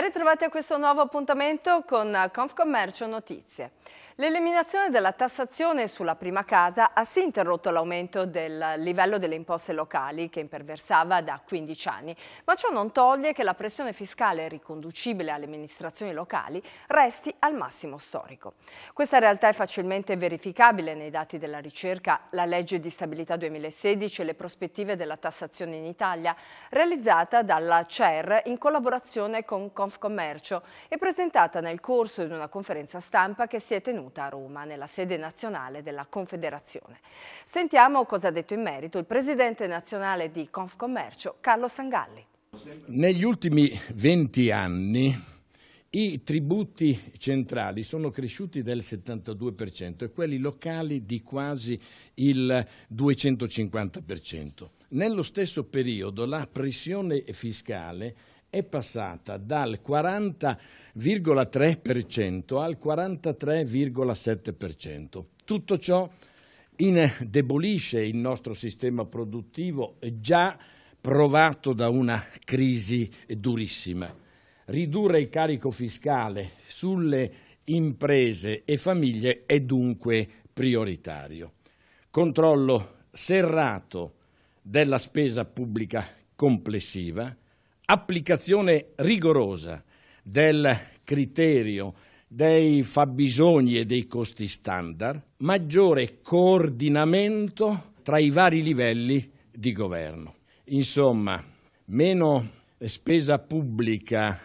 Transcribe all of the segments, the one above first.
Ben ritrovati a questo nuovo appuntamento con Confcommercio Notizie. L'eliminazione della tassazione sulla prima casa ha sì interrotto l'aumento del livello delle imposte locali che imperversava da 15 anni, ma ciò non toglie che la pressione fiscale riconducibile alle amministrazioni locali resti al massimo storico. Questa realtà è facilmente verificabile nei dati della ricerca La legge di stabilità 2016 e le prospettive della tassazione in Italia, realizzata dalla CER in collaborazione con Confcommercio e presentata nel corso di una conferenza stampa che si è tenuta tenuta a Roma, nella sede nazionale della Confederazione. Sentiamo cosa ha detto in merito il presidente nazionale di Confcommercio, Carlo Sangalli. Negli ultimi 20 anni i tributi centrali sono cresciuti del 72% e quelli locali di quasi il 250%. Nello stesso periodo la pressione fiscale è passata dal 40,3% al 43,7%. Tutto ciò indebolisce il nostro sistema produttivo già provato da una crisi durissima. Ridurre il carico fiscale sulle imprese e famiglie è dunque prioritario. Controllo serrato della spesa pubblica complessiva, applicazione rigorosa del criterio dei fabbisogni e dei costi standard, maggiore coordinamento tra i vari livelli di governo. Insomma, meno spesa pubblica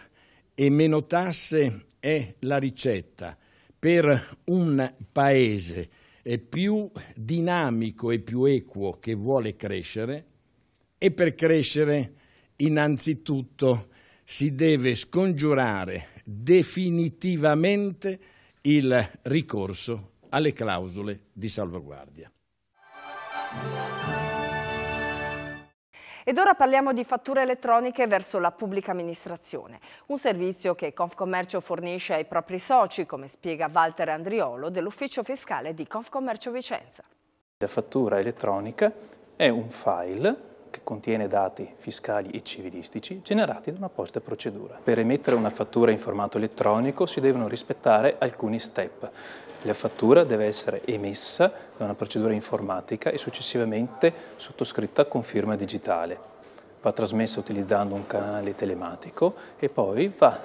e meno tasse è la ricetta per un paese più dinamico e più equo che vuole crescere e per crescere innanzitutto si deve scongiurare definitivamente il ricorso alle clausole di salvaguardia. Ed ora parliamo di fatture elettroniche verso la pubblica amministrazione, un servizio che Confcommercio fornisce ai propri soci, come spiega Walter Andriolo dell'ufficio fiscale di Confcommercio Vicenza. La fattura elettronica è un file che contiene dati fiscali e civilistici generati da un'apposita procedura. Per emettere una fattura in formato elettronico si devono rispettare alcuni step. La fattura deve essere emessa da una procedura informatica e successivamente sottoscritta con firma digitale. Va trasmessa utilizzando un canale telematico e poi va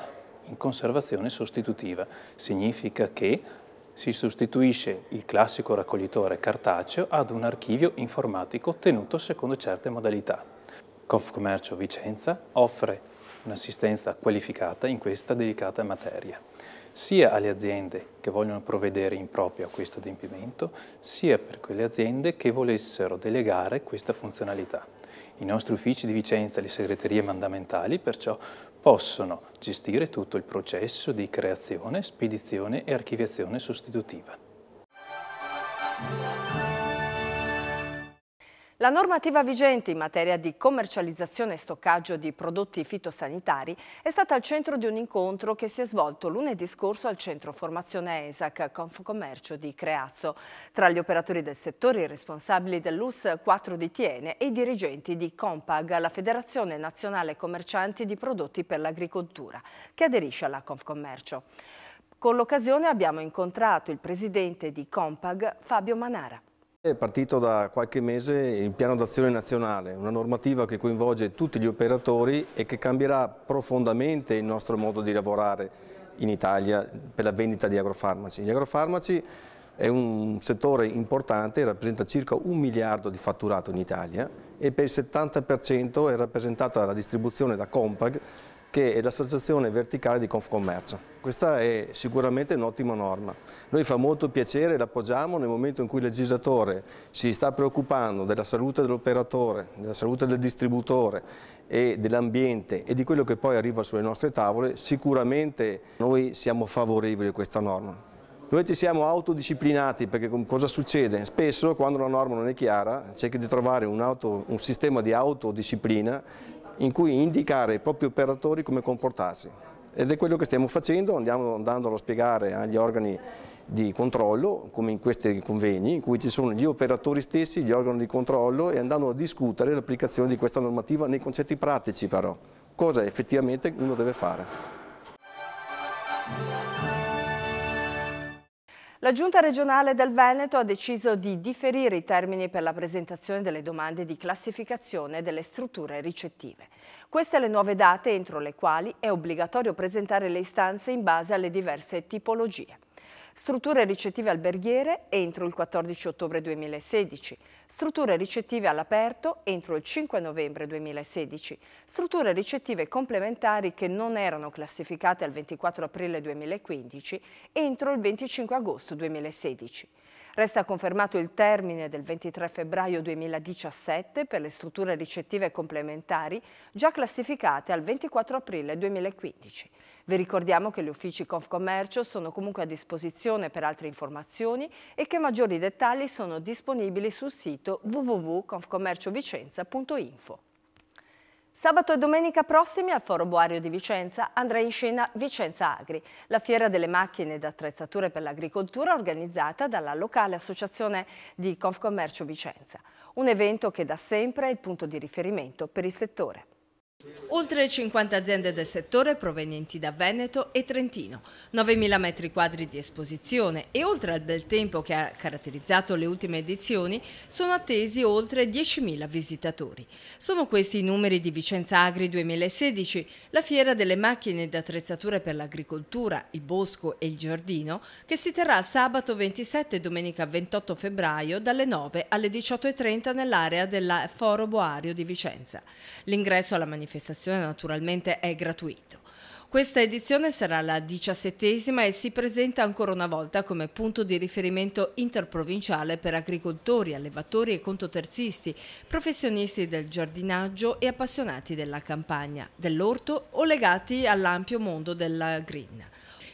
in conservazione sostitutiva. Significa che si sostituisce il classico raccoglitore cartaceo ad un archivio informatico ottenuto secondo certe modalità. Confcommercio Vicenza offre un'assistenza qualificata in questa delicata materia, sia alle aziende che vogliono provvedere in proprio a questo adempimento, sia per quelle aziende che volessero delegare questa funzionalità. I nostri uffici di Vicenza e le segreterie mandamentali perciò possono gestire tutto il processo di creazione, spedizione e archiviazione sostitutiva. La normativa vigente in materia di commercializzazione e stoccaggio di prodotti fitosanitari è stata al centro di un incontro che si è svolto lunedì scorso al centro formazione ESAC Confcommercio di Creazzo. Tra gli operatori del settore, i responsabili dell'US 4 di Tiene e i dirigenti di Compag, la Federazione Nazionale Commercianti di Prodotti per l'Agricoltura, che aderisce alla Confcommercio. Con l'occasione abbiamo incontrato il presidente di Compag, Fabio Manara. È partito da qualche mese il piano d'azione nazionale, una normativa che coinvolge tutti gli operatori e che cambierà profondamente il nostro modo di lavorare in Italia per la vendita di agrofarmaci. Gli agrofarmaci è un settore importante, rappresenta circa un miliardo di fatturato in Italia e per il 70% è rappresentata la distribuzione da Compag che è l'Associazione Verticale di Confcommercio. Questa è sicuramente un'ottima norma. Noi fa molto piacere, e l'appoggiamo nel momento in cui il legislatore si sta preoccupando della salute dell'operatore, della salute del distributore e dell'ambiente e di quello che poi arriva sulle nostre tavole, sicuramente noi siamo favorevoli a questa norma. Noi ci siamo autodisciplinati perché cosa succede? Spesso quando la norma non è chiara cerchi di trovare un, auto, un sistema di autodisciplina in cui indicare ai propri operatori come comportarsi. Ed è quello che stiamo facendo, andiamo andandolo a spiegare agli organi di controllo, come in questi convegni, in cui ci sono gli operatori stessi, gli organi di controllo e andando a discutere l'applicazione di questa normativa nei concetti pratici però, cosa effettivamente uno deve fare. La Giunta regionale del Veneto ha deciso di differire i termini per la presentazione delle domande di classificazione delle strutture ricettive. Queste le nuove date entro le quali è obbligatorio presentare le istanze in base alle diverse tipologie strutture ricettive alberghiere entro il 14 ottobre 2016, strutture ricettive all'aperto entro il 5 novembre 2016, strutture ricettive complementari che non erano classificate al 24 aprile 2015 entro il 25 agosto 2016. Resta confermato il termine del 23 febbraio 2017 per le strutture ricettive complementari già classificate al 24 aprile 2015. Vi ricordiamo che gli uffici Confcommercio sono comunque a disposizione per altre informazioni e che maggiori dettagli sono disponibili sul sito www.confcommerciovicenza.info. Sabato e domenica prossimi al Foro Boario di Vicenza andrà in scena Vicenza Agri, la fiera delle macchine ed attrezzature per l'agricoltura organizzata dalla locale associazione di Confcommercio Vicenza, un evento che da sempre è il punto di riferimento per il settore. Oltre 50 aziende del settore provenienti da Veneto e Trentino, 9.000 metri quadri di esposizione e oltre al bel tempo che ha caratterizzato le ultime edizioni, sono attesi oltre 10.000 visitatori. Sono questi i numeri di Vicenza Agri 2016, la fiera delle macchine ed attrezzature per l'agricoltura, il bosco e il giardino, che si terrà sabato 27 e domenica 28 febbraio dalle 9 alle 18.30 nell'area del Foro Boario di Vicenza. L'ingresso alla manifestazione manifestazione naturalmente è gratuito. Questa edizione sarà la diciassettesima e si presenta ancora una volta come punto di riferimento interprovinciale per agricoltori, allevatori e contoterzisti, professionisti del giardinaggio e appassionati della campagna, dell'orto o legati all'ampio mondo della green.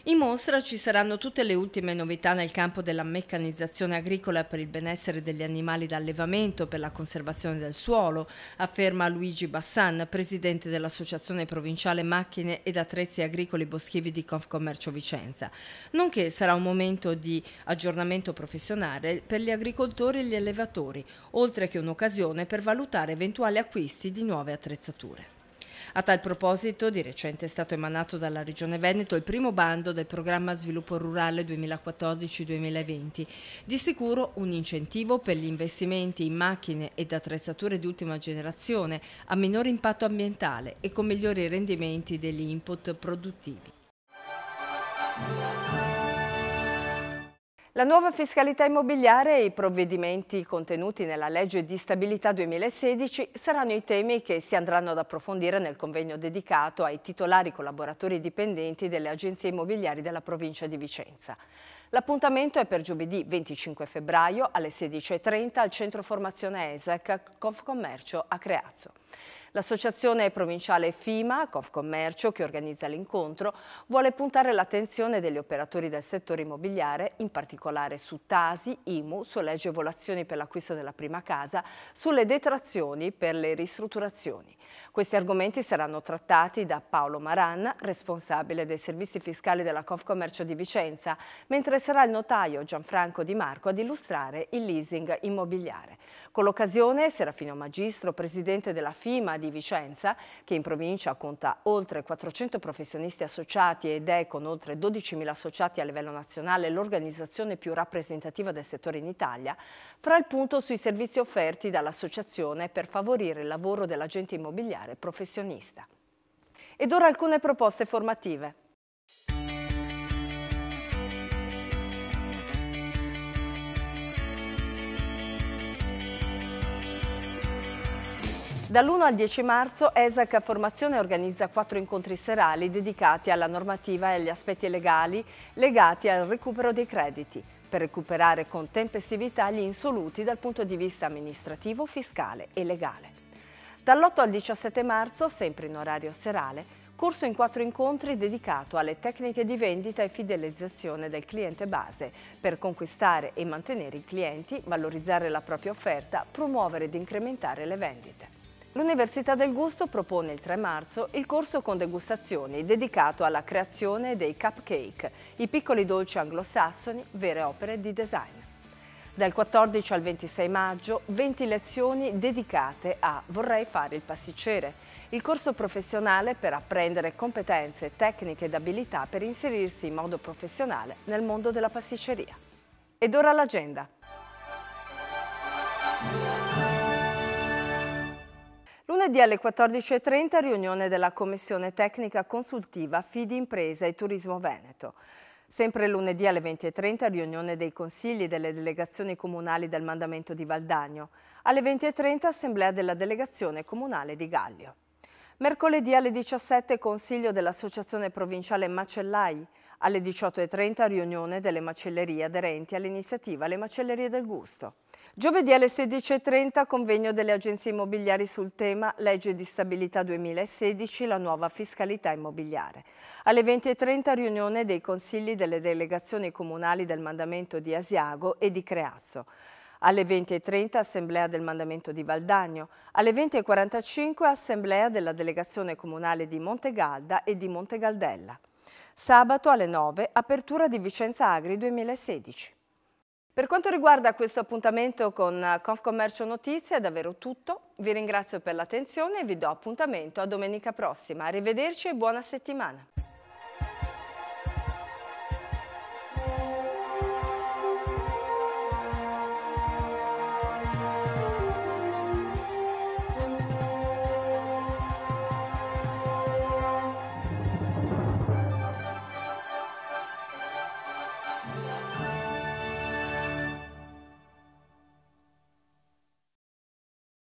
In mostra ci saranno tutte le ultime novità nel campo della meccanizzazione agricola per il benessere degli animali d'allevamento, per la conservazione del suolo, afferma Luigi Bassan, presidente dell'Associazione Provinciale Macchine ed Attrezzi Agricoli Boschivi di Confcommercio Vicenza, nonché sarà un momento di aggiornamento professionale per gli agricoltori e gli allevatori, oltre che un'occasione per valutare eventuali acquisti di nuove attrezzature. A tal proposito, di recente è stato emanato dalla Regione Veneto il primo bando del programma Sviluppo Rurale 2014-2020. Di sicuro un incentivo per gli investimenti in macchine ed attrezzature di ultima generazione a minor impatto ambientale e con migliori rendimenti degli input produttivi. La nuova fiscalità immobiliare e i provvedimenti contenuti nella legge di stabilità 2016 saranno i temi che si andranno ad approfondire nel convegno dedicato ai titolari collaboratori dipendenti delle agenzie immobiliari della provincia di Vicenza. L'appuntamento è per giovedì 25 febbraio alle 16.30 al Centro Formazione ESAC Confcommercio a Creazzo. L'associazione provinciale FIMA, Confcommercio, che organizza l'incontro, vuole puntare l'attenzione degli operatori del settore immobiliare, in particolare su Tasi, IMU, sulle agevolazioni per l'acquisto della prima casa, sulle detrazioni per le ristrutturazioni. Questi argomenti saranno trattati da Paolo Maran, responsabile dei servizi fiscali della Confcommercio di Vicenza, mentre sarà il notaio Gianfranco Di Marco ad illustrare il leasing immobiliare. Con l'occasione Serafino Magistro, presidente della FIMA di di Vicenza, che in provincia conta oltre 400 professionisti associati ed è con oltre 12.000 associati a livello nazionale l'organizzazione più rappresentativa del settore in Italia, farà il punto sui servizi offerti dall'associazione per favorire il lavoro dell'agente immobiliare professionista. Ed ora alcune proposte formative. Dall'1 al 10 marzo ESAC Formazione organizza quattro incontri serali dedicati alla normativa e agli aspetti legali legati al recupero dei crediti per recuperare con tempestività gli insoluti dal punto di vista amministrativo, fiscale e legale. Dall'8 al 17 marzo, sempre in orario serale, corso in quattro incontri dedicato alle tecniche di vendita e fidelizzazione del cliente base per conquistare e mantenere i clienti, valorizzare la propria offerta, promuovere ed incrementare le vendite. L'Università del Gusto propone il 3 marzo il corso con degustazioni dedicato alla creazione dei cupcake, i piccoli dolci anglosassoni, vere opere di design. Dal 14 al 26 maggio 20 lezioni dedicate a Vorrei fare il pasticcere, il corso professionale per apprendere competenze, tecniche ed abilità per inserirsi in modo professionale nel mondo della pasticceria. Ed ora l'agenda. Lunedì alle 14.30 riunione della Commissione Tecnica Consultiva Fidi Impresa e Turismo Veneto. Sempre lunedì alle 20.30 riunione dei consigli delle delegazioni comunali del mandamento di Valdagno. Alle 20.30 assemblea della delegazione comunale di Gallio. Mercoledì alle 17 consiglio dell'Associazione Provinciale Macellai. Alle 18.30 riunione delle macellerie aderenti all'iniziativa Le Macellerie del Gusto. Giovedì alle 16.30 convegno delle agenzie immobiliari sul tema Legge di stabilità 2016, la nuova fiscalità immobiliare. Alle 20.30 riunione dei consigli delle delegazioni comunali del mandamento di Asiago e di Creazzo. Alle 20.30 Assemblea del Mandamento di Valdagno, alle 20.45 Assemblea della Delegazione Comunale di Montegalda e di Montegaldella. Sabato alle 9, apertura di Vicenza Agri 2016. Per quanto riguarda questo appuntamento con Confcommercio Notizie è davvero tutto. Vi ringrazio per l'attenzione e vi do appuntamento a domenica prossima. Arrivederci e buona settimana.